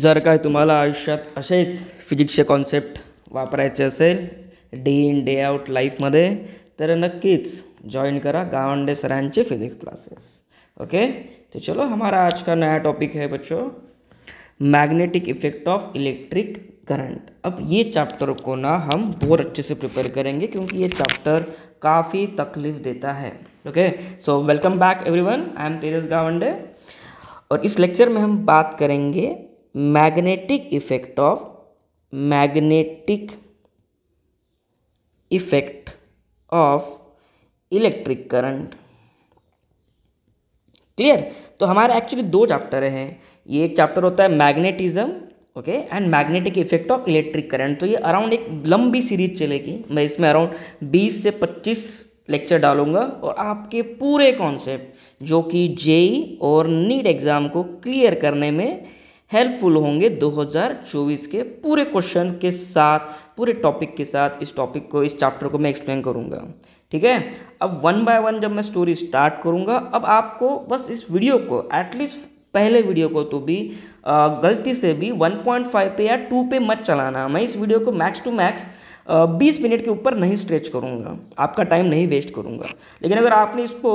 जर तुम्हारा आयुष्या अच्छे फिजिक्स के कॉन्सेप्ट वपराये day in day out life मधे तो नक्की जॉइन करा Gawande sir physics classes okay तो चलो हमारा आज का नया टॉपिक है बच्चों magnetic effect of electric current अब ये चैप्टर को ना हम बहुत अच्छे से प्रिपेयर करेंगे क्योंकि ये चैप्टर काफ़ी तकलीफ देता है okay so welcome back everyone I am Tejas Gawande और इस लेक्चर में हम बात करेंगे magnetic effect of magnetic effect of electric current clear तो हमारे एक्चुअली दो चैप्टर हैं ये एक चैप्टर होता है magnetism okay and magnetic effect of electric current तो ये अराउंड एक लंबी सीरीज चलेगी मैं इसमें अराउंड 20 से 25 लेक्चर डालूंगा और आपके पूरे कॉन्सेप्ट जो कि जेई e और नीट एग्ज़ाम को क्लियर करने में हेल्पफुल होंगे 2024 के पूरे क्वेश्चन के साथ पूरे टॉपिक के साथ इस टॉपिक को इस चैप्टर को मैं एक्सप्लेन करूँगा ठीक है अब वन बाय वन जब मैं स्टोरी स्टार्ट करूँगा अब आपको बस इस वीडियो को एटलीस्ट पहले वीडियो को तो भी गलती से भी 1.5 पे या 2 पे मत चलाना मैं इस वीडियो को मैक्स टू मैक्स बीस मिनट के ऊपर नहीं स्ट्रेच करूँगा आपका टाइम नहीं वेस्ट करूँगा लेकिन अगर आपने इसको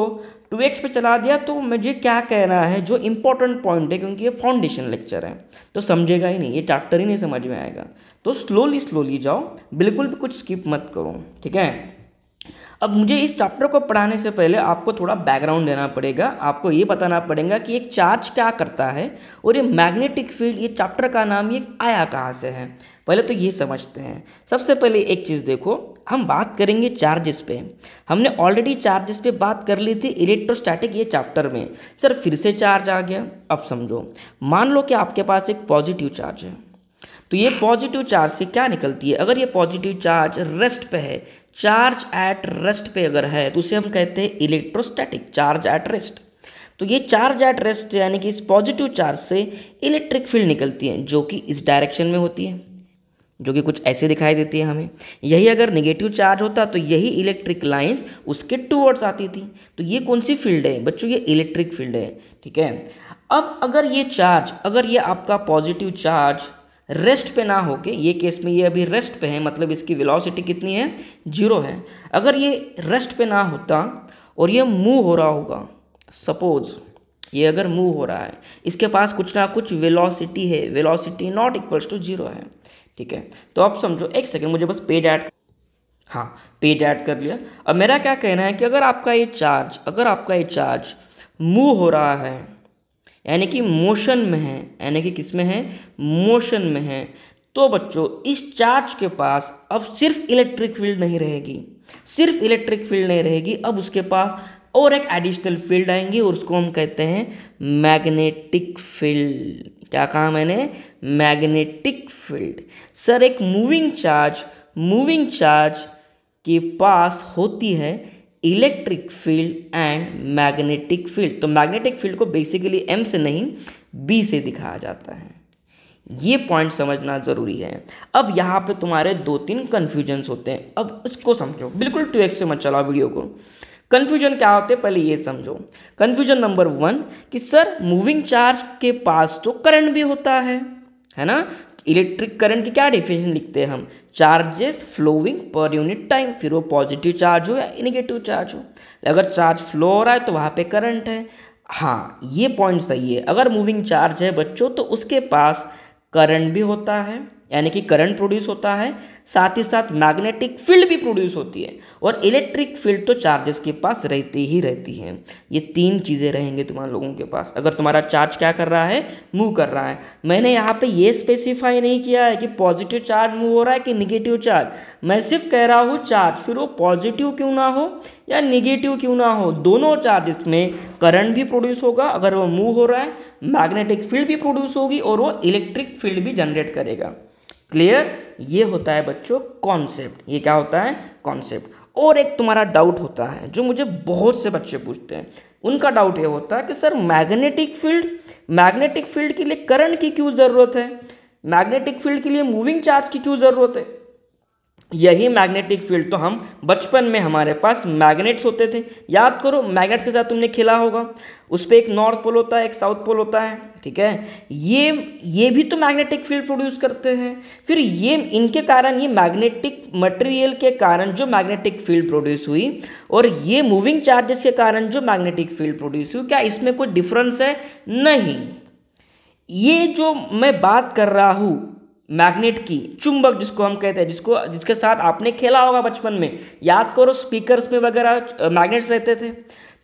टू एक्स पे चला दिया तो मुझे क्या कहना है जो इम्पोर्टेंट पॉइंट है क्योंकि ये फाउंडेशन लेक्चर है तो समझेगा ही नहीं ये चैप्टर ही नहीं समझ में आएगा तो स्लोली स्लोली जाओ बिल्कुल भी कुछ स्किप मत करो ठीक है अब मुझे इस चैप्टर को पढ़ाने से पहले आपको थोड़ा बैकग्राउंड देना पड़ेगा आपको ये बताना पड़ेगा कि एक चार्ज क्या करता है और ये मैग्नेटिक फील्ड ये चैप्टर का नाम ये आया कहाँ से है पहले तो ये समझते हैं सबसे पहले एक चीज़ देखो हम बात करेंगे चार्जेस पे हमने ऑलरेडी चार्जेस पे बात कर ली थी इलेक्ट्रोस्टैटिक ये चैप्टर में सर फिर से चार्ज आ गया अब समझो मान लो कि आपके पास एक पॉजिटिव चार्ज है तो ये पॉजिटिव चार्ज से क्या निकलती है अगर ये पॉजिटिव चार्ज रेस्ट पे है चार्ज एट रेस्ट पे अगर है तो उसे हम कहते हैं इलेक्ट्रोस्टैटिक चार्ज एट रेस्ट तो ये चार्ज एट रेस्ट यानी कि इस पॉजिटिव चार्ज से इलेक्ट्रिक फील्ड निकलती है जो कि इस डायरेक्शन में होती है जो कि कुछ ऐसे दिखाई देती है हमें यही अगर निगेटिव चार्ज होता तो यही इलेक्ट्रिक लाइन्स उसके टूवर्ड्स आती थी तो ये कौन सी फील्ड है बच्चों ये इलेक्ट्रिक फील्ड है ठीक है अब अगर ये चार्ज अगर ये आपका पॉजिटिव चार्ज रेस्ट पे ना होके ये केस में ये अभी रेस्ट पे है मतलब इसकी वेलोसिटी कितनी है जीरो है अगर ये रेस्ट पे ना होता और ये मूव हो रहा होगा सपोज़ ये अगर मूव हो रहा है इसके पास कुछ ना कुछ वेलोसिटी है velocity not equals to zero है ठीक है तो आप समझो एक सेकेंड मुझे बस पेज ऐड हाँ पेज ऐड कर लिया अब मेरा क्या कहना है कि अगर आपका ये चार्ज अगर आपका ये चार्ज मूव हो रहा है यानी कि मोशन में है यानी कि किस में है मोशन में है तो बच्चों इस चार्ज के पास अब सिर्फ इलेक्ट्रिक फील्ड नहीं रहेगी सिर्फ इलेक्ट्रिक फील्ड नहीं रहेगी अब उसके पास और एक एडिशनल फील्ड आएंगी और उसको हम कहते हैं मैग्नेटिक फील्ड क्या कहा मैंने मैग्नेटिक फील्ड सर एक मूविंग चार्ज मूविंग चार्ज के पास होती है electric field and magnetic field तो मैग्नेटिक फील्ड को बेसिकली एम से नहीं बी से दिखाया जाता है ये पॉइंट समझना ज़रूरी है अब यहाँ पे तुम्हारे दो तीन कन्फ्यूजन्स होते हैं अब इसको समझो बिल्कुल टू एक्स से मत चलाओ वीडियो को कन्फ्यूजन क्या होते हैं पहले ये समझो कन्फ्यूजन नंबर वन कि सर मूविंग चार्ज के पास तो करंट भी होता है है ना इलेक्ट्रिक करंट की क्या डिफिनेशन लिखते हैं हम charges flowing per unit time फिर वो पॉजिटिव चार्ज हो या निगेटिव चार्ज हो अगर चार्ज फ्लो हो रहा है तो वहाँ पे करंट है हाँ ये पॉइंट सही है अगर मूविंग चार्ज है बच्चों तो उसके पास करंट भी होता है यानी कि करंट प्रोड्यूस होता है साथ ही साथ मैग्नेटिक फील्ड भी प्रोड्यूस होती है और इलेक्ट्रिक फील्ड तो चार्जेस के पास रहती ही रहती है ये तीन चीज़ें रहेंगे तुम्हारे लोगों के पास अगर तुम्हारा चार्ज क्या कर रहा है मूव कर रहा है मैंने यहाँ पे ये स्पेसिफाई नहीं किया है कि पॉजिटिव चार्ज मूव हो रहा है कि निगेटिव चार्ज मैं सिर्फ कह रहा हूँ चार्ज फिर वो पॉजिटिव क्यों ना हो या निगेटिव क्यों ना हो दोनों चार्ज इसमें करंट भी प्रोड्यूस होगा अगर वो मूव हो रहा है मैग्नेटिक फील्ड भी प्रोड्यूस होगी और वो इलेक्ट्रिक फील्ड भी जनरेट करेगा क्लियर ये होता है बच्चों कॉन्सेप्ट ये क्या होता है कॉन्सेप्ट और एक तुम्हारा डाउट होता है जो मुझे बहुत से बच्चे पूछते हैं उनका डाउट ये होता है कि sir magnetic field magnetic field के लिए करंट की क्यों ज़रूरत है मैग्नेटिक फील्ड के लिए मूविंग चार्ज की क्यों ज़रूरत है यही मैग्नेटिक फील्ड तो हम बचपन में हमारे पास मैग्नेट्स होते थे याद करो मैग्नेट्स के साथ तुमने खेला होगा उस पर एक नॉर्थ पोल होता है एक साउथ पोल होता है ठीक है ये ये भी तो मैग्नेटिक फील्ड प्रोड्यूस करते हैं फिर ये इनके कारण ये मैग्नेटिक मटेरियल के कारण जो मैग्नेटिक फील्ड प्रोड्यूस हुई और ये मूविंग चार्जेस के कारण जो मैग्नेटिक फील्ड प्रोड्यूस हुई क्या इसमें कोई डिफरेंस है नहीं ये जो मैं बात कर रहा हूँ मैग्नेट की चुंबक जिसको हम कहते हैं जिसको जिसके साथ आपने खेला होगा बचपन में याद करो स्पीकर्स में वगैरह मैग्नेट्स रहते थे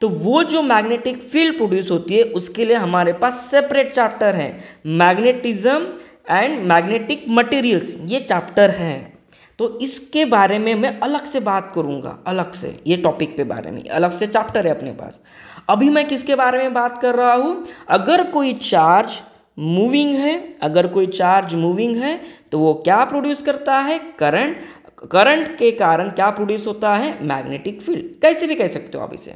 तो वो जो मैग्नेटिक फील्ड प्रोड्यूस होती है उसके लिए हमारे पास सेपरेट चैप्टर है मैग्नेटिज्म एंड मैग्नेटिक मटेरियल्स ये चैप्टर है तो इसके बारे में मैं अलग से बात करूंगा अलग से ये टॉपिक पे बारे में अलग से चैप्टर है अपने पास अभी मैं किसके बारे में बात कर रहा हूँ अगर कोई चार्ज मूविंग है अगर कोई चार्ज मूविंग है तो वो क्या प्रोड्यूस करता है करंट करंट के कारण क्या प्रोड्यूस होता है मैग्नेटिक फील्ड कैसे भी कह सकते हो आप इसे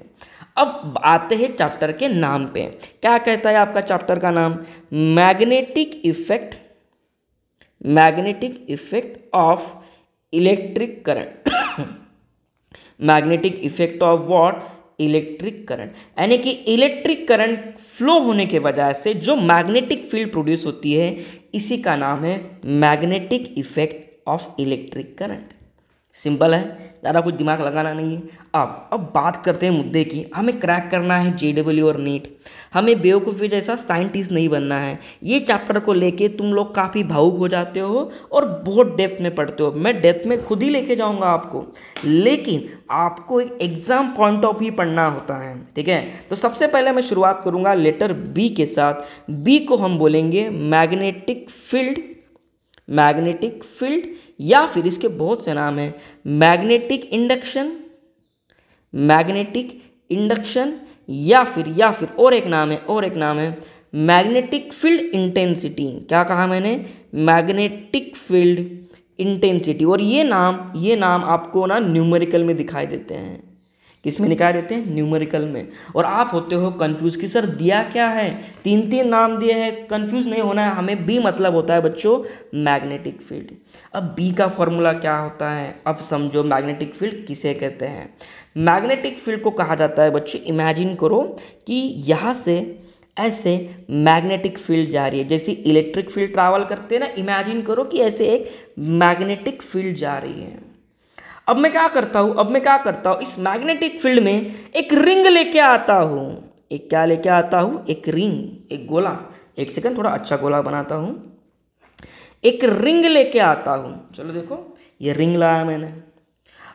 अब आते हैं चैप्टर के नाम पे क्या कहता है आपका चैप्टर का नाम magnetic effect magnetic effect of electric current magnetic effect of what electric current यानी कि इलेक्ट्रिक करंट फ्लो होने के वजह से जो मैग्नेटिक फील्ड प्रोड्यूस होती है इसी का नाम है magnetic effect of electric current simple है ज़्यादा कुछ दिमाग लगाना नहीं है अब अब बात करते हैं मुद्दे की हमें क्रैक करना है जे और नीट हमें बेवकूफ़ी जैसा साइंटिस्ट नहीं बनना है ये चैप्टर को लेके तुम लोग काफ़ी भावुक हो जाते हो और बहुत डेप्थ में पढ़ते हो मैं डेप्थ में खुद ही लेके जाऊँगा आपको लेकिन आपको एक एग्ज़ाम पॉइंट ऑफ व्यू पढ़ना होता है ठीक है तो सबसे पहले मैं शुरुआत करूँगा लेटर बी के साथ बी को हम बोलेंगे मैग्नेटिक फील्ड मैग्नेटिक फील्ड या फिर इसके बहुत से नाम हैं मैग्नेटिक इंडक्शन मैग्नेटिक इंडक्शन या फिर या फिर और एक नाम है और एक नाम है मैग्नेटिक फील्ड इंटेंसिटी क्या कहा मैंने मैग्नेटिक फील्ड इंटेंसिटी और ये नाम ये नाम आपको ना न्यूमेरिकल में दिखाई देते हैं किस में निकाय देते हैं न्यूमेरिकल में और आप होते हो कंफ्यूज कि सर दिया क्या है तीन तीन नाम दिए हैं कंफ्यूज नहीं होना है हमें बी मतलब होता है बच्चों मैग्नेटिक फील्ड अब बी का फॉर्मूला क्या होता है अब समझो मैग्नेटिक फील्ड किसे कहते हैं मैग्नेटिक फील्ड को कहा जाता है बच्चों इमेजिन करो कि यहाँ से ऐसे मैग्नेटिक फील्ड जा रही है जैसे इलेक्ट्रिक फील्ड ट्रैवल करते हैं ना इमेजिन करो कि ऐसे एक मैग्नेटिक फील्ड जा रही है अब मैं क्या करता हूँ अब मैं क्या करता हूँ इस मैग्नेटिक फील्ड में एक रिंग लेके आता हूँ एक क्या लेके आता हूँ एक रिंग एक गोला एक सेकंड थोड़ा अच्छा गोला बनाता हूँ एक रिंग लेके आता हूँ चलो देखो ये रिंग लाया मैंने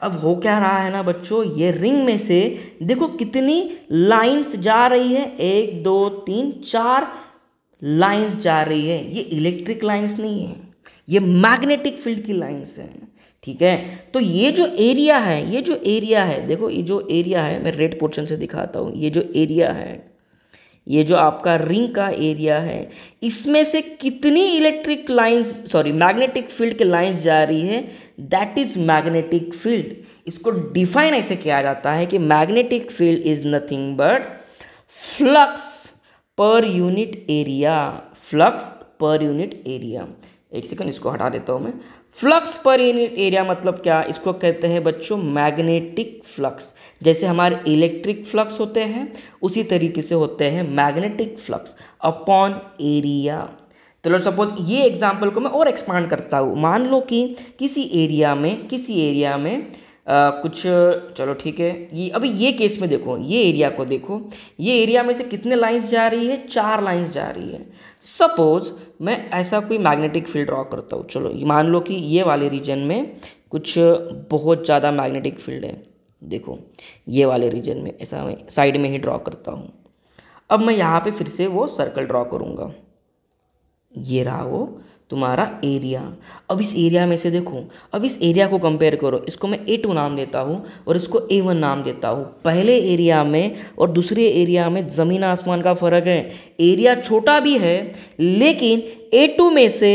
अब हो क्या रहा है ना बच्चों ये रिंग में से देखो कितनी लाइंस जा रही है एक दो तीन चार लाइंस जा रही है ये इलेक्ट्रिक लाइंस नहीं है ये मैग्नेटिक फील्ड की लाइंस है ठीक है तो ये जो एरिया है ये जो एरिया है देखो ये जो एरिया है मैं रेड पोर्शन से दिखाता हूँ ये जो एरिया है ये जो आपका रिंग का एरिया है इसमें से कितनी electric lines sorry magnetic field के लाइंस जा रही है दैट इज मैग्नेटिक फील्ड इसको डिफाइन ऐसे किया जाता है कि magnetic field is nothing but flux per unit area flux per unit area एक सेकंड इसको हटा देता हूँ मैं फ्लक्स पर यूनिट एरिया मतलब क्या इसको कहते हैं बच्चों मैग्नेटिक फ्लक्स जैसे हमारे इलेक्ट्रिक फ्लक्स होते हैं उसी तरीके से होते हैं मैग्नेटिक फ्लक्स अपॉन एरिया चलो तो सपोज ये एग्जाम्पल को मैं और एक्सपांड करता हूँ मान लो कि किसी एरिया में किसी एरिया में आ, कुछ चलो ठीक है ये अभी ये केस में देखो ये एरिया को देखो ये एरिया में से कितने लाइंस जा रही है चार लाइंस जा रही है सपोज मैं ऐसा कोई मैग्नेटिक फील्ड ड्रॉ करता हूँ चलो मान लो कि ये वाले रीजन में कुछ बहुत ज़्यादा मैग्नेटिक फील्ड है देखो ये वाले रीजन में ऐसा मैं साइड में ही ड्रॉ करता हूँ अब मैं यहाँ पे फिर से वो सर्कल ड्रॉ करूँगा ये रहा वो तुम्हारा एरिया अब इस एरिया में से देखो अब इस एरिया को कंपेयर करो इसको मैं ए टू नाम देता हूँ और इसको ए वन नाम देता हूँ पहले एरिया में और दूसरे एरिया में ज़मीन आसमान का फ़र्क है एरिया छोटा भी है लेकिन ए टू में से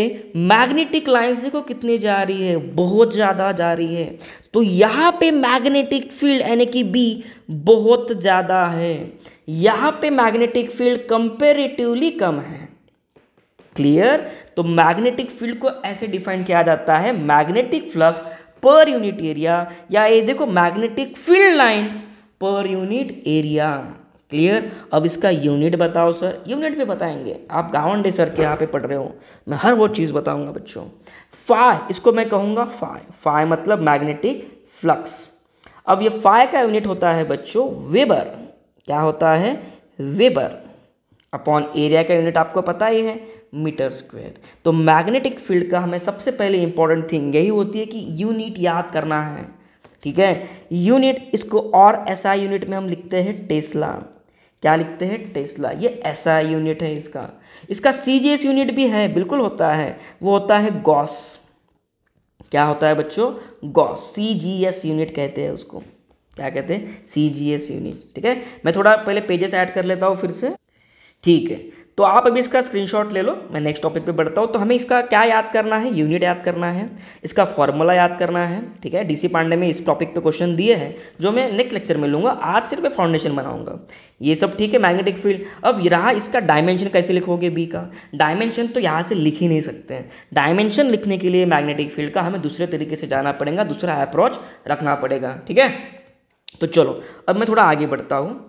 मैग्नेटिक लाइंस देखो कितनी जा रही है बहुत ज़्यादा जा रही है तो यहाँ पे मैग्नेटिक फील्ड यानी कि बी बहुत ज़्यादा है यहाँ पे मैग्नेटिक फील्ड कंपेरेटिवली कम है क्लियर तो मैग्नेटिक फील्ड को ऐसे डिफाइन किया जाता है magnetic flux per unit area या ये देखो magnetic field lines per unit area clear अब इसका यूनिट बताओ सर यूनिट पे बताएंगे आप गावंडे सर के यहाँ पे पढ़ रहे हो मैं हर वो चीज़ बताऊंगा बच्चों फाय इसको मैं कहूँगा फाय फाय मतलब मैग्नेटिक फ्लक्स अब ये फाय का यूनिट होता है बच्चों वेबर क्या होता है वेबर अपॉन एरिया का यूनिट आपको पता ही है मीटर स्क्वायर तो मैग्नेटिक फील्ड का हमें सबसे पहले इंपॉर्टेंट थिंग यही होती है कि यूनिट याद करना है ठीक है यूनिट इसको और ऐसा यूनिट में हम लिखते हैं टेस्ला क्या लिखते हैं टेस्ला ये ऐसा यूनिट है इसका इसका सी जी एस यूनिट भी है बिल्कुल होता है वो होता है गॉस क्या होता है बच्चों gauss C G S unit कहते हैं उसको क्या कहते हैं सी जी एस यूनिट ठीक है मैं थोड़ा पहले पेजेस ऐड कर लेता हूँ फिर से ठीक है तो आप अभी इसका स्क्रीनशॉट ले लो मैं नेक्स्ट टॉपिक पे बढ़ता हूँ तो हमें इसका क्या याद करना है यूनिट याद करना है इसका फॉर्मूला याद करना है ठीक है डीसी पांडे में इस टॉपिक पे क्वेश्चन दिए हैं जो मैं नेक्स्ट लेक्चर में लूँगा आज सिर्फ मैं फाउंडेशन बनाऊंगा ये सब ठीक है मैग्नेटिक फील्ड अब रहा इसका डायमेंशन कैसे लिखोगे बी का डायमेंशन तो यहाँ से लिख ही नहीं सकते हैं डायमेंशन लिखने के लिए मैग्नेटिक फील्ड का हमें दूसरे तरीके से जाना पड़ेगा दूसरा अप्रोच रखना पड़ेगा ठीक है तो चलो अब मैं थोड़ा आगे बढ़ता हूँ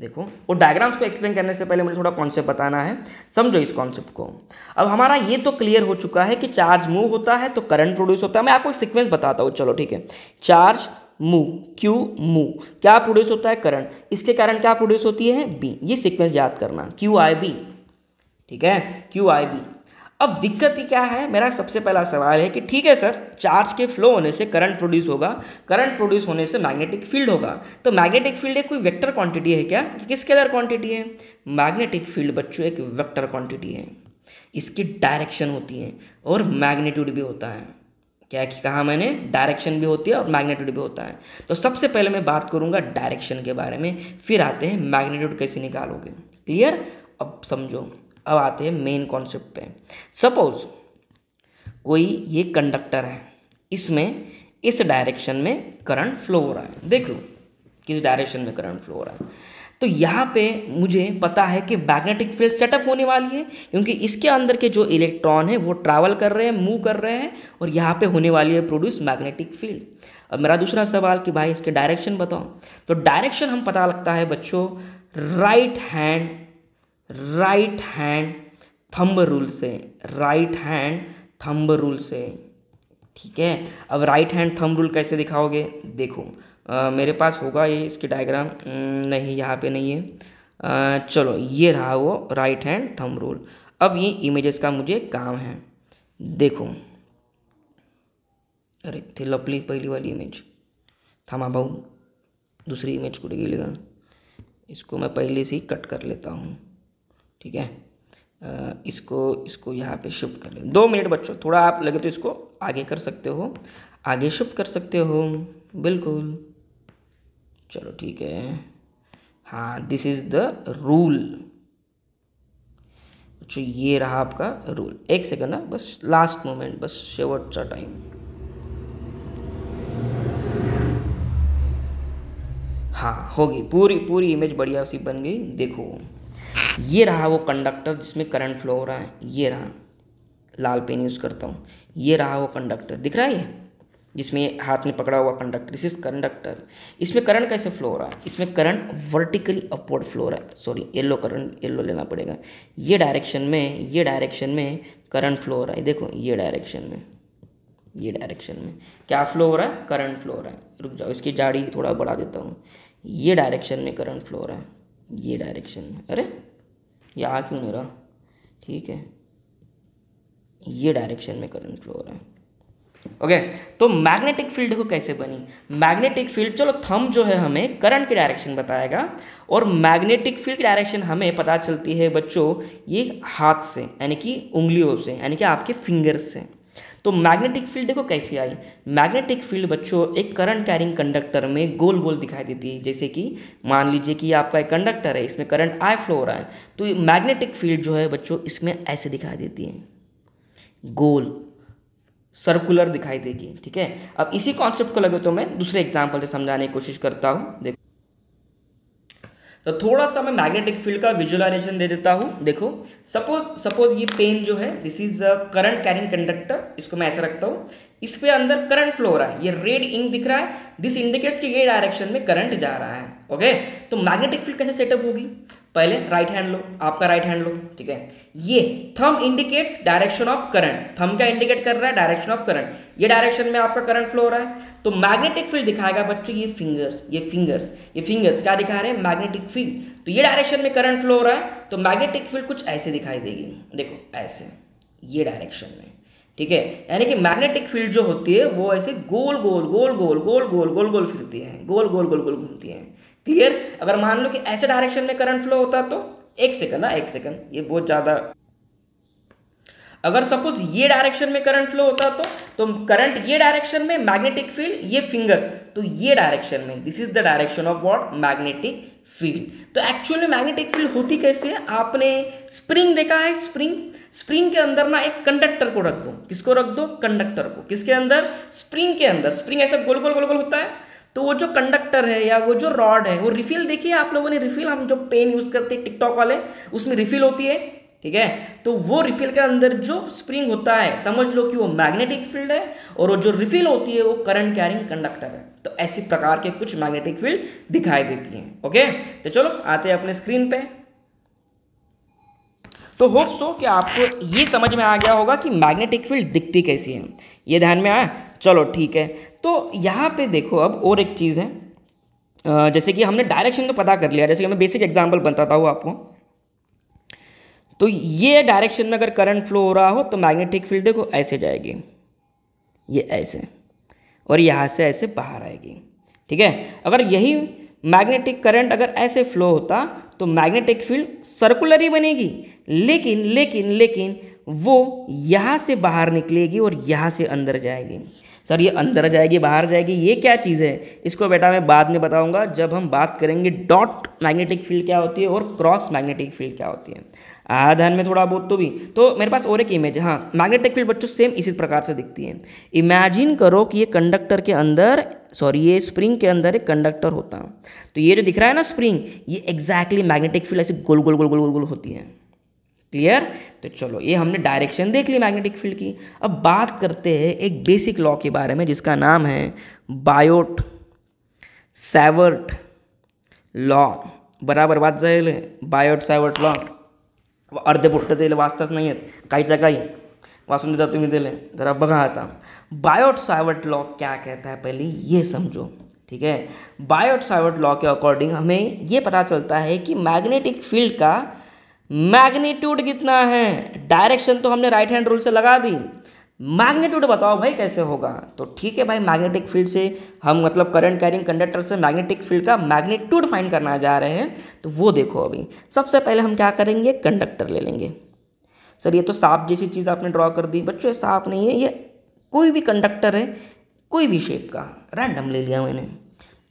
देखो वो डायग्राम्स को एक्सप्लेन करने से पहले मुझे थोड़ा कॉन्सेप्ट बताना है समझो इस कॉन्सेप्ट को अब हमारा ये तो क्लियर हो चुका है कि चार्ज मूव होता है तो करंट प्रोड्यूस होता है मैं आपको एक सिक्वेंस बताता हूँ चलो ठीक है चार्ज मू क्यू मू क्या प्रोड्यूस होता है करंट इसके कारण क्या प्रोड्यूस होती है बी ये सिक्वेंस याद करना क्यू आई बी ठीक है क्यू आई बी अब दिक्कत ही क्या है मेरा सबसे पहला सवाल है कि ठीक है सर चार्ज के फ्लो होने से करंट प्रोड्यूस होगा करंट प्रोड्यूस होने से मैग्नेटिक फील्ड होगा तो मैग्नेटिक फील्ड एक कोई वेक्टर क्वांटिटी है क्या कि किस स्केलर क्वांटिटी है मैग्नेटिक फील्ड बच्चों एक वेक्टर क्वांटिटी है इसकी डायरेक्शन होती है और मैग्नीट्यूड भी होता है क्या कि कहा मैंने डायरेक्शन भी होती है और मैग्नीट्यूड भी होता है तो सबसे पहले मैं बात करूंगा डायरेक्शन के बारे में फिर आते हैं मैग्नीट्यूड कैसे निकालोगे क्लियर अब समझो अब आते हैं मेन कॉन्सेप्ट पे सपोज कोई ये कंडक्टर है इसमें इस डायरेक्शन में करंट फ्लो हो रहा है देख लो किस डायरेक्शन में करंट फ्लो हो रहा है तो यहाँ पे मुझे पता है कि मैग्नेटिक फील्ड सेटअप होने वाली है क्योंकि इसके अंदर के जो इलेक्ट्रॉन है वो ट्रैवल कर रहे हैं मूव कर रहे हैं और यहाँ पे होने वाली है प्रोड्यूस मैग्नेटिक फील्ड अब मेरा दूसरा सवाल कि भाई इसके डायरेक्शन बताओ तो डायरेक्शन हम पता लगता है बच्चों right hand right hand thumb rule से राइट हैंड थंब रूल से ठीक है अब राइट हैंड थंब रूल कैसे दिखाओगे देखो आ, मेरे पास होगा ये इसके डायग्राम नहीं यहाँ पे नहीं है आ, चलो ये रहा वो राइट हैंड थंब रूल अब ये इमेजेस का मुझे काम है देखो अरे थे लपली पहली वाली इमेज थमा भाऊ दूसरी इमेज को लेगा इसको मैं पहले से ही कट कर लेता हूँ ठीक है इसको इसको यहाँ पे शिफ्ट कर लें दो मिनट बच्चों थोड़ा आप लगे तो इसको आगे कर सकते हो आगे शिफ्ट कर सकते हो बिल्कुल चलो ठीक है हाँ दिस इज़ द रूल बच्चों ये रहा आपका रूल एक सेकंड ना बस लास्ट मोमेंट बस सा टाइम हाँ होगी पूरी पूरी इमेज बढ़िया सी बन गई देखो ये रहा वो कंडक्टर जिसमें करंट फ्लो हो रहा है ये रहा लाल पेन यूज़ करता हूँ ये रहा वो कंडक्टर दिख रहा है ये जिसमें हाथ में पकड़ा हुआ कंडक्टर इस इज कंडक्टर इसमें करंट कैसे फ्लो हो रहा है इसमें करंट वर्टिकली अपवर्ड फ्लो हो रहा है सॉरी येलो करंट येलो लेना पड़ेगा ये डायरेक्शन में ये डायरेक्शन में करंट फ्लो हो रहा है देखो ये डायरेक्शन में ये डायरेक्शन में क्या फ्लो हो रहा है करंट फ्लो हो रहा है रुक जाओ इसकी जाड़ी थोड़ा बढ़ा देता हूँ ये डायरेक्शन में करंट फ्लो हो रहा है ये डायरेक्शन में अरे ये आ क्यों नहीं रहा ठीक है ये डायरेक्शन में करंट फ्लो हो रहा है ओके okay, तो मैग्नेटिक फील्ड को कैसे बनी मैग्नेटिक फील्ड चलो थम जो है हमें करंट के डायरेक्शन बताएगा और मैग्नेटिक फील्ड की डायरेक्शन हमें पता चलती है बच्चों ये हाथ से यानी कि उंगलियों से यानी कि आपके फिंगर्स से तो मैग्नेटिक फील्ड देखो कैसी आई मैग्नेटिक फील्ड बच्चों एक करंट कैरिंग कंडक्टर में गोल गोल दिखाई देती है जैसे कि मान लीजिए कि आपका एक कंडक्टर है इसमें करंट आई फ्लो हो रहा है तो मैग्नेटिक फील्ड जो है बच्चों इसमें ऐसे दिखाई देती है गोल सर्कुलर दिखाई देगी ठीक है अब इसी कॉन्सेप्ट को लगे तो मैं दूसरे एग्जाम्पल से समझाने की कोशिश करता हूँ देखो तो थोड़ा सा मैं मैग्नेटिक फील्ड का विजुअलाइजेशन दे देता हूँ देखो सपोज सपोज ये पेन जो है this is a current carrying conductor इसको मैं ऐसा रखता हूँ इस पे अंदर करंट फ्लो हो रहा है ये रेड इंक दिख रहा है दिस इंडिकेट्स कि ये डायरेक्शन में करंट जा रहा है ओके तो मैग्नेटिक फील्ड कैसे सेटअप होगी पहले राइट हैंड लो आपका राइट हैंड लो ठीक है ये थम इंडिकेट्स डायरेक्शन ऑफ करंट थम क्या इंडिकेट कर रहा है डायरेक्शन ऑफ करंट ये डायरेक्शन में आपका करंट फ्लो हो रहा है तो मैग्नेटिक फील्ड दिखाएगा बच्चों ये फिंगर्स ये फिंगर्स ये फिंगर्स क्या दिखा रहे हैं मैग्नेटिक फील्ड तो ये डायरेक्शन में करंट फ्लो हो रहा है तो मैग्नेटिक फील्ड कुछ ऐसे दिखाई देगी देखो ऐसे ये डायरेक्शन में ठीक है यानी कि मैग्नेटिक फील्ड जो होती है वो ऐसे गोल गोल गोल गोल गोल गोल गोल गोल फिरती है गोल गोल गोल गोल घूमती है क्लियर अगर मान लो कि ऐसे डायरेक्शन में करंट फ्लो होता तो एक सेकंड ना एक सेकंड ये बहुत ज़्यादा अगर सपोज ये डायरेक्शन में करंट फ्लो होता तो तो करंट ये डायरेक्शन में मैग्नेटिक फील्ड ये फिंगर्स तो ये डायरेक्शन में this is the direction of what magnetic field तो एक्चुअली मैग्नेटिक फील्ड होती कैसे है आपने स्प्रिंग देखा है स्प्रिंग स्प्रिंग के अंदर ना एक कंडक्टर को रख दो किसको रख दो कंडक्टर को किसके अंदर स्प्रिंग के अंदर स्प्रिंग ऐसा गोल गोल गोल गोल होता है तो वो जो कंडक्टर है या वो जो रॉड है वो रिफिल देखिए आप लोगों ने रिफिल हम जो पेन यूज़ करते हैं टिकटॉक वाले उसमें रिफिल होती है ठीक है तो वो रिफिल के अंदर जो स्प्रिंग होता है समझ लो कि वो मैग्नेटिक फील्ड है और वो जो रिफिल होती है वो करंट कैरिंग कंडक्टर है तो ऐसी प्रकार के कुछ मैग्नेटिक फील्ड दिखाई देती हैं ओके तो चलो आते हैं अपने स्क्रीन पे तो होप सो कि आपको ये समझ में आ गया होगा कि मैग्नेटिक फील्ड दिखती कैसी है ये ध्यान में आया चलो ठीक है तो यहाँ पे देखो अब और एक चीज़ है जैसे कि हमने डायरेक्शन तो पता कर लिया जैसे कि मैं बेसिक एग्जाम्पल बताता हूँ आपको तो ये डायरेक्शन में अगर करंट फ्लो हो रहा हो तो मैग्नेटिक फील्ड देखो ऐसे जाएगी ये ऐसे और यहाँ से ऐसे बाहर आएगी ठीक है अगर यही मैग्नेटिक करंट अगर ऐसे फ्लो होता तो मैग्नेटिक फील्ड सर्कुलर ही बनेगी लेकिन लेकिन लेकिन वो यहाँ से बाहर निकलेगी और यहाँ से अंदर जाएगी सर ये अंदर जाएगी बाहर जाएगी ये क्या चीज़ है इसको बेटा मैं बाद में बताऊंगा जब हम बात करेंगे डॉट मैग्नेटिक फील्ड क्या होती है और क्रॉस मैग्नेटिक फील्ड क्या होती है आया ध्यान में थोड़ा बहुत तो भी तो मेरे पास और एक इमेज है हाँ मैग्नेटिक फील्ड बच्चों सेम इसी प्रकार से दिखती है इमेजिन करो कि ये कंडक्टर के अंदर सॉरी ये स्प्रिंग के अंदर एक कंडक्टर होता है तो ये जो दिख रहा है ना स्प्रिंग ये एग्जैक्टली मैग्नेटिक फील्ड ऐसे गोल गोल गोल गोल गोल गोल होती है क्लियर तो चलो ये हमने डायरेक्शन देख ली मैग्नेटिक फील्ड की अब बात करते हैं एक बेसिक लॉ के बारे में जिसका नाम है बायोट सैवर्ट लॉ बराबर बात जाए बायोट सैवर्ट लॉ अर्धे पोट्ट दिले वाचताच नाही आहेत काहीच्या काही वाचून देता तुम्ही दिले जरा बघा आता बायोट सावट लॉ क्या कहता है पहले ये समझो ठीक है बायोट सावट लॉ के अकॉर्डिंग हमें ये पता चलता है कि मैग्नेटिक फील्ड का मैग्नीट्यूड कितना है डायरेक्शन तो हमने राइट हैंड रूल से लगा दी मैग्नीट्यूड बताओ भाई कैसे होगा तो ठीक है भाई मैग्नेटिक फील्ड से हम मतलब करंट कैरिंग कंडक्टर से मैग्नेटिक फील्ड का मैग्नीट्यूड फाइंड करना जा रहे हैं तो वो देखो अभी सबसे पहले हम क्या करेंगे कंडक्टर ले लेंगे सर ये तो सांप जैसी चीज़ आपने ड्रॉ कर दी बच्चों सांप नहीं है ये कोई भी कंडक्टर है कोई भी शेप का रैंडम ले लिया मैंने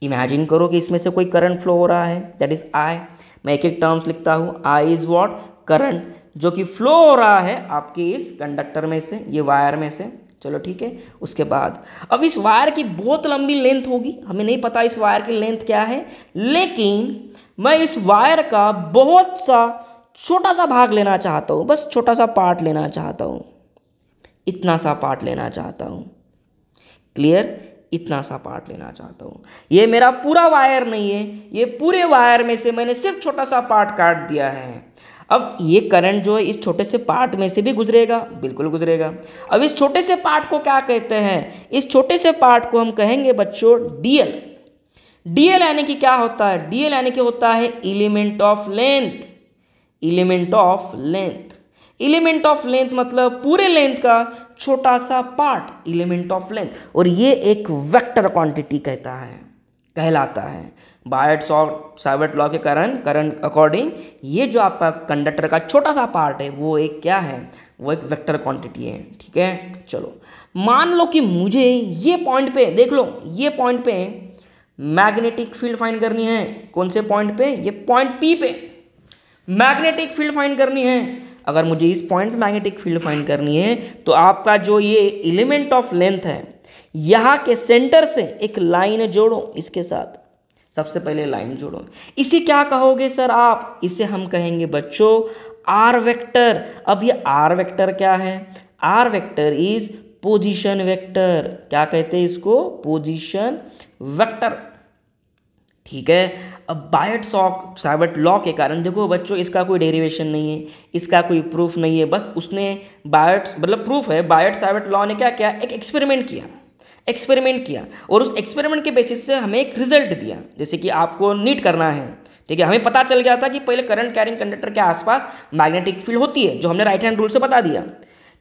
इमेजिन करो कि इसमें से कोई करंट फ्लो हो रहा है दैट इज़ आई मैं एक एक टर्म्स लिखता हूँ आई इज़ वॉट करंट जो कि फ्लो हो रहा है आपके इस कंडक्टर में से ये वायर में से चलो ठीक है उसके बाद अब इस वायर की बहुत लंबी लेंथ होगी हमें नहीं पता इस वायर की लेंथ क्या है लेकिन मैं इस वायर का बहुत सा छोटा सा भाग लेना चाहता हूँ बस छोटा सा पार्ट लेना चाहता हूँ इतना सा पार्ट लेना चाहता हूँ क्लियर इतना सा पार्ट लेना चाहता हूँ ये मेरा पूरा वायर नहीं है ये पूरे वायर में से मैंने सिर्फ छोटा सा पार्ट काट दिया है अब ये करंट जो है इस छोटे से पार्ट में से भी गुजरेगा बिल्कुल गुजरेगा अब इस छोटे से पार्ट को क्या कहते हैं इस छोटे से पार्ट को हम कहेंगे बच्चों डीएल डीएल यानी कि क्या होता है डीएल यानी कि होता है element of length element of length element of length मतलब पूरे लेंथ का छोटा सा पार्ट एलिमेंट ऑफ लेंथ और ये एक वेक्टर क्वांटिटी कहता है कहलाता है बायट्स और साइबर्ट लॉ के कारण करंट अकॉर्डिंग ये जो आपका कंडक्टर का छोटा सा पार्ट है वो एक क्या है वो एक वेक्टर क्वांटिटी है ठीक है चलो मान लो कि मुझे ये पॉइंट पे देख लो ये पॉइंट पे मैग्नेटिक फील्ड फाइंड करनी है कौन से पॉइंट पे ये पॉइंट पी पे मैग्नेटिक फील्ड फाइंड करनी है अगर मुझे इस पॉइंट पे मैग्नेटिक फील्ड फाइंड करनी है तो आपका जो ये एलिमेंट ऑफ लेंथ है यहाँ के सेंटर से एक लाइन जोड़ो इसके साथ सबसे पहले लाइन जोड़ो इसे क्या कहोगे सर आप इसे हम कहेंगे बच्चों आर वेक्टर अब ये आर वेक्टर क्या है R vector is position vector क्या कहते हैं इसको पोजीशन वेक्टर ठीक है अब बायट सॉक साइबर्ट लॉ के कारण देखो बच्चों इसका कोई डेरिवेशन नहीं है इसका कोई प्रूफ नहीं है बस उसने बायट मतलब प्रूफ है बायट साइबर्ट लॉ ने क्या किया एक एक्सपेरिमेंट किया एक्सपेरिमेंट किया और उस एक्सपेरिमेंट के बेसिस से हमें एक रिजल्ट दिया जैसे कि आपको नीट करना है ठीक है हमें पता चल गया था कि पहले करंट कैरिंग कंडक्टर के आसपास मैग्नेटिक फील्ड होती है जो हमने राइट हैंड रूल से बता दिया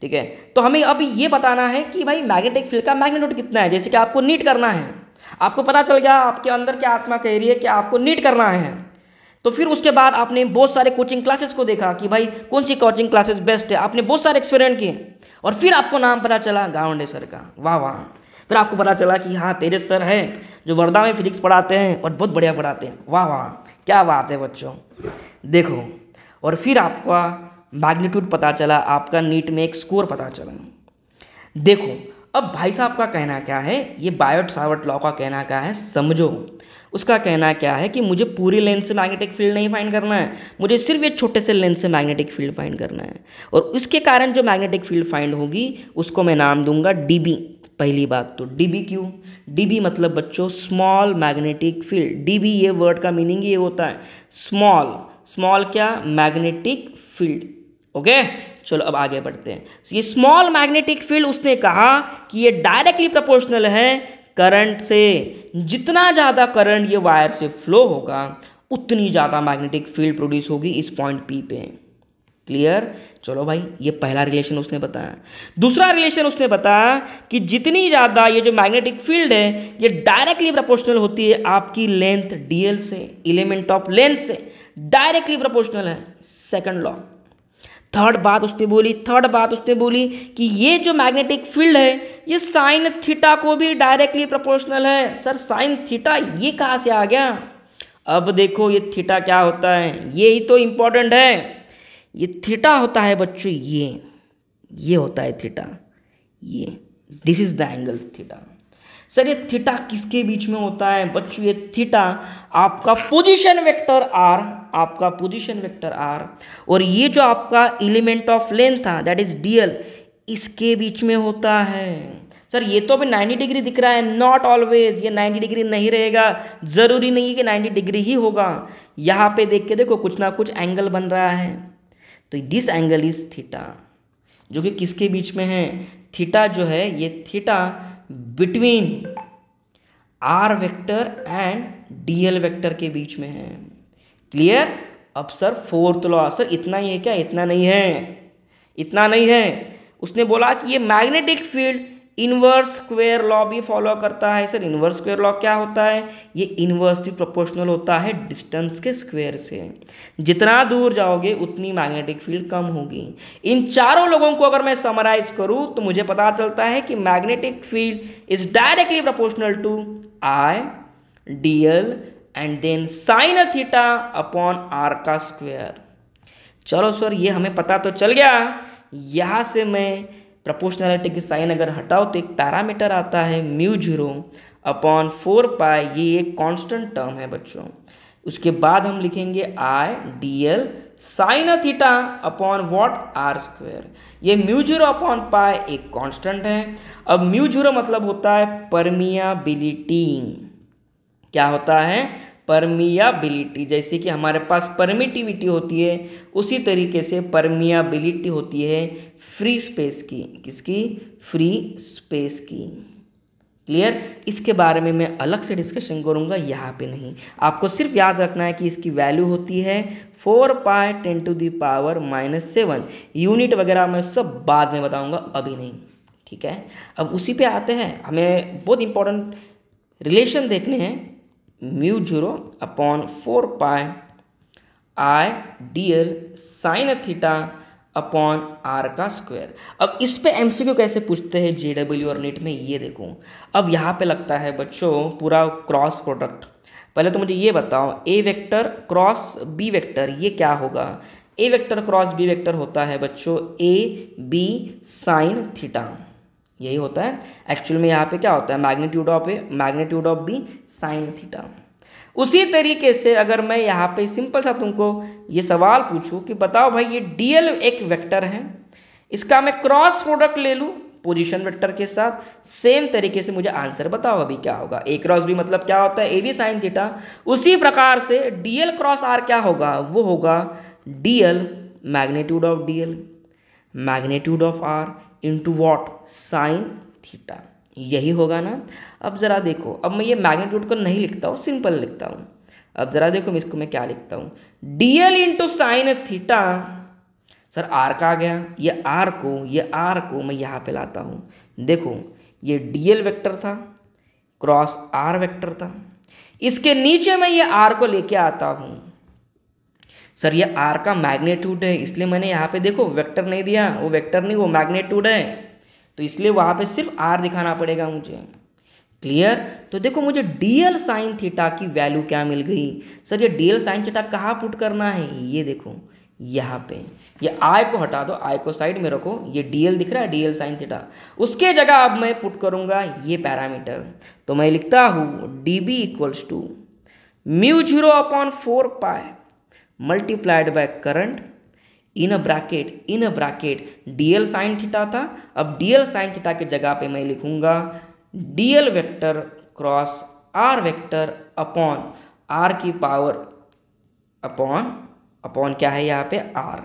ठीक है तो हमें अब ये बताना है कि भाई मैग्नेटिक फील्ड का मैग्नेट्यूड कितना है जैसे कि आपको नीट करना है आपको पता चल गया आपके अंदर क्या आत्मा कह रही है कि आपको नीट करना है तो फिर उसके बाद आपने बहुत सारे कोचिंग क्लासेस को देखा कि भाई कौन सी कोचिंग क्लासेस बेस्ट है आपने बहुत सारे एक्सपेरिमेंट किए और फिर आपको नाम पता चला गावंडे सर का वाह वाह फिर आपको पता चला कि हाँ तेजस सर है जो वर्धा में फिजिक्स पढ़ाते हैं और बहुत बढ़िया पढ़ाते हैं वाह वाह क्या बात है बच्चों देखो और फिर आपका मैग्नीट्यूड पता चला आपका नीट में एक स्कोर पता चला देखो अब भाई साहब का कहना क्या है ये बायोट सावर्ट लॉ का कहना क्या है समझो उसका कहना क्या है कि मुझे पूरी लेंथ से मैग्नेटिक फील्ड नहीं फाइंड करना है मुझे सिर्फ ये छोटे से लेंथ से मैग्नेटिक फील्ड फाइंड करना है और उसके कारण जो मैग्नेटिक फील्ड फाइंड होगी उसको मैं नाम दूंगा डीबी पहली बात तो D B Q D B मतलब बच्चों small magnetic field D B ये वर्ड का मीनिंग ये होता है स्मॉल स्मॉल क्या मैग्नेटिक फील्ड ओके चलो अब आगे बढ़ते हैं so, ये स्मॉल मैग्नेटिक फील्ड उसने कहा कि ये डायरेक्टली प्रपोर्शनल है करंट से जितना ज़्यादा करंट ये वायर से फ्लो होगा उतनी ज़्यादा मैग्नेटिक फील्ड प्रोड्यूस होगी इस पॉइंट पी पे क्लियर चलो भाई ये पहला रिलेशन उसने बताया दूसरा रिलेशन उसने बताया कि जितनी ज़्यादा ये जो मैग्नेटिक फील्ड है ये डायरेक्टली प्रपोर्शनल होती है आपकी लेंथ डीएल से एलिमेंट ऑफ लेंथ से डायरेक्टली प्रपोर्शनल है सेकंड लॉ थर्ड बात उसने बोली थर्ड बात उसने बोली कि ये जो मैग्नेटिक फील्ड है ये साइन थीटा को भी डायरेक्टली प्रोपोर्शनल है सर साइन थीटा ये कहाँ से आ गया अब देखो ये थीटा क्या होता है ये ही तो इम्पोर्टेंट है ये थीटा होता है बच्चों ये ये होता है थीटा ये this is the angle theta sir ये थीटा किसके बीच में होता है बच्चों ये थीटा आपका पोजीशन वेक्टर आर आपका पोजीशन वेक्टर आर और ये जो आपका एलिमेंट ऑफ लेंथ था दैट इज डीएल इसके बीच में होता है सर ये तो अभी 90 डिग्री दिख रहा है नॉट ऑलवेज ये 90 डिग्री नहीं रहेगा ज़रूरी नहीं है कि 90 डिग्री ही होगा यहाँ पे देख के देखो कुछ ना कुछ एंगल बन रहा है तो दिस एंगल इज थीटा जो कि किसके बीच में है थीटा जो है ये theta between R vector and D L vector के बीच में है क्लियर अब सर फोर्थ लॉ सर इतना ही है क्या इतना नहीं है इतना नहीं है उसने बोला कि ये magnetic field inverse square law भी फॉलो करता है सर इनवर्स स्क्वेयर लॉ क्या होता है ये इनवर्सली प्रोपोर्शनल होता है डिस्टेंस के स्क्वेयर से जितना दूर जाओगे उतनी मैग्नेटिक फील्ड कम होगी इन चारों लोगों को अगर मैं समराइज करूँ तो मुझे पता चलता है कि magnetic field is directly proportional to I D L and then sine theta upon R का स्क्वेयर चलो सर ये हमें पता तो चल गया यहाँ से मैं प्रपोर्शनैलिटी की साइन अगर हटाओ तो एक पैरामीटर आता है mu zero upon four pi ये एक कांस्टेंट टर्म है बच्चों उसके बाद हम लिखेंगे I D L sine theta upon what R square ये म्यू जीरो अपॉन पाई एक कांस्टेंट है अब म्यू जीरो मतलब होता है परमियाबिलिटी क्या होता है परमियाबिलिटी जैसे कि हमारे पास परमिटिविटी होती है उसी तरीके से परमियाबिलिटी होती है फ्री स्पेस की किसकी फ्री स्पेस की क्लियर इसके बारे में मैं अलग से डिस्कशन करूंगा यहाँ पे नहीं आपको सिर्फ याद रखना है कि इसकी वैल्यू होती है four pi ten to the power minus seven unit वगैरह मैं सब बाद में बताऊंगा अभी नहीं ठीक है अब उसी पे आते हैं हमें बहुत इंपॉर्टेंट रिलेशन देखने हैं mu zero upon four pi I D L sine theta upon R का स्क्वायर अब इस पे एमसीक्यू कैसे पूछते हैं जे डब्ल्यू और नेट में ये देखो अब यहाँ पे लगता है बच्चों पूरा क्रॉस प्रोडक्ट पहले तो मुझे ये बताओ A vector cross B vector ये क्या होगा A vector cross B vector होता है बच्चों ए बी साइन थीटा यही होता है एक्चुअल में यहाँ पे क्या होता है magnitude of A magnitude of B sine theta उसी तरीके से अगर मैं यहाँ पे सिंपल सा तुमको ये सवाल पूछूँ कि बताओ भाई ये डीएल एक वेक्टर है इसका मैं क्रॉस प्रोडक्ट ले लूँ पोजीशन वेक्टर के साथ सेम तरीके से मुझे आंसर बताओ अभी क्या होगा ए क्रॉस बी मतलब क्या होता है ए बी साइन थीटा उसी प्रकार से डीएल क्रॉस आर क्या होगा वो होगा D L magnitude of D L magnitude of R into what sine theta यही होगा ना अब ज़रा देखो अब मैं ये मैग्नीट्यूड को नहीं लिखता हूँ सिंपल लिखता हूँ अब ज़रा देखो मैं इसको मैं क्या लिखता हूँ D L into sine theta sir R का आ गया ये आर को ये आर को मैं यहाँ पे लाता हूँ देखो ये डी एल वैक्टर था क्रॉस आर वैक्टर था इसके नीचे मैं ये आर को लेके आता हूँ सर ये आर का मैग्नेट्यूड है इसलिए मैंने यहाँ पे देखो वेक्टर नहीं दिया वो वेक्टर नहीं वो मैग्नेट्यूड है तो इसलिए वहाँ पे सिर्फ आर दिखाना पड़ेगा मुझे क्लियर तो देखो मुझे डी एल साइन थीटा की वैल्यू क्या मिल गई सर ये डी एल साइन थीटा कहाँ पुट करना है ये देखो यहाँ पे ये आई को हटा दो आई को साइड में रखो ये डी एल दिख रहा है डी एल साइन थीटा उसके जगह अब मैं पुट करूँगा ये पैरामीटर तो मैं लिखता हूँ D B equals to mu zero upon four pi multiplied by current in a bracket in a bracket D L sine theta था अब डीएल साइन थीटा के जगह पे मैं लिखूंगा D L vector cross R vector upon R की power upon upon क्या है यहाँ पे आर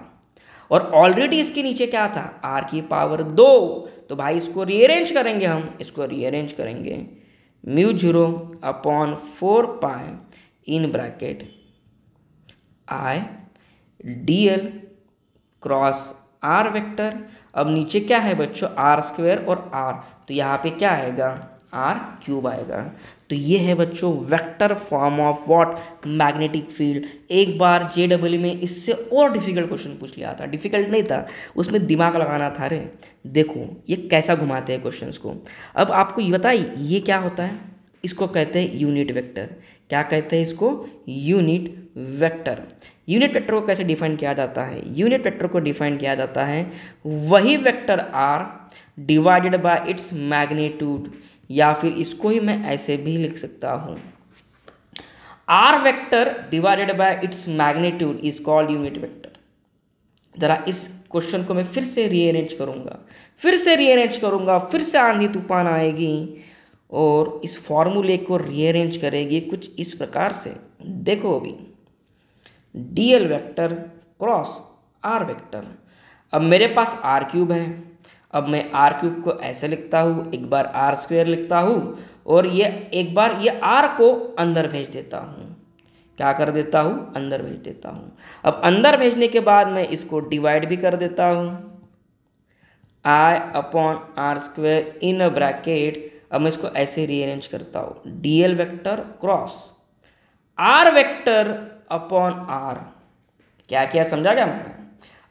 और ऑलरेडी इसके नीचे क्या था आर की पावर दो तो भाई इसको रीअरेंज करेंगे हम इसको रीअरेंज करेंगे mu zero upon four pi in bracket I D L cross R vector अब नीचे क्या है बच्चों आर स्क्वेयर और आर तो यहाँ पे क्या आएगा आर क्यूब आएगा तो ये है बच्चों vector form of what magnetic field एक बार जे डब्ल्यू में इससे और डिफिकल्ट क्वेश्चन पूछ लिया था डिफिकल्ट नहीं था उसमें दिमाग लगाना था रे देखो ये कैसा घुमाते हैं क्वेश्चंस को अब आपको ये बताइए ये क्या होता है इसको कहते हैं यूनिट वेक्टर क्या कहते हैं इसको यूनिट वेक्टर यूनिट वेक्टर को कैसे डिफाइन किया जाता है यूनिट वेक्टर को डिफाइन किया जाता है वही vector R divided by its magnitude या फिर इसको ही मैं ऐसे भी लिख सकता हूँ R vector divided by its magnitude is called unit vector ज़रा इस क्वेश्चन को मैं फिर से रीअरेंज करूँगा फिर से रीअरेंज करूँगा फिर से आंधी तूफान आएगी और इस फॉर्मूले को रीअरेंज करेगी कुछ इस प्रकार से देखो अभी D L vector cross R vector अब मेरे पास आर क्यूब है अब मैं आर क्यूब को ऐसे लिखता हूँ एक बार आर स्क्वेयर लिखता हूँ और ये एक बार ये आर को अंदर भेज देता हूँ क्या कर देता हूँ अंदर भेज देता हूँ अब अंदर भेजने के बाद मैं इसको डिवाइड भी कर देता हूँ I upon R square in a bracket अब मैं इसको ऐसे रीअरेंज करता हूँ D L vector cross R vector upon R क्या क्या समझा गया मैंने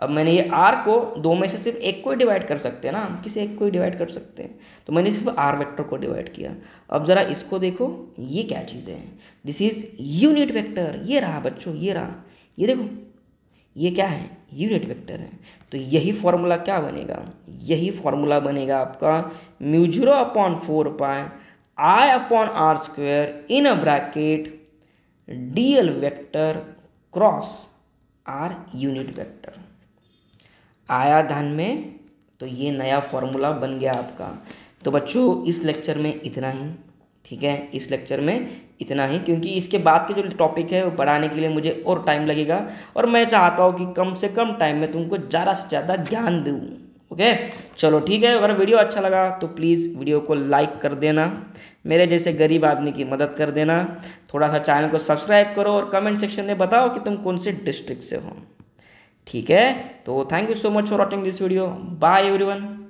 अब मैंने ये आर को दो में से सिर्फ एक को ही डिवाइड कर सकते हैं ना हम किसी एक को ही डिवाइड कर सकते हैं तो मैंने सिर्फ आर वेक्टर को डिवाइड किया अब ज़रा इसको देखो ये क्या चीज़ें हैं दिस इज़ यूनिट वेक्टर ये रहा बच्चों ये रहा ये देखो ये क्या है यूनिट वेक्टर है तो यही फॉर्मूला क्या बनेगा यही फॉर्मूला बनेगा आपका म्यूजरो upon four pi I upon R square in a bracket dl vector cross r unit vector आया ध्यान में तो ये नया फॉर्मूला बन गया आपका तो बच्चों इस लेक्चर में इतना ही ठीक है इस लेक्चर में इतना ही क्योंकि इसके बाद के जो टॉपिक है वो पढ़ाने के लिए मुझे और टाइम लगेगा और मैं चाहता हूँ कि कम से कम टाइम में तुमको ज़्यादा से ज़्यादा ज्ञान दूँ ओके चलो ठीक है अगर वीडियो अच्छा लगा तो प्लीज़ वीडियो को लाइक कर देना मेरे जैसे गरीब आदमी की मदद कर देना थोड़ा सा चैनल को सब्सक्राइब करो और कमेंट सेक्शन में बताओ कि तुम कौन से डिस्ट्रिक्ट से हो ठीक है तो thank you so much for watching this video bye everyone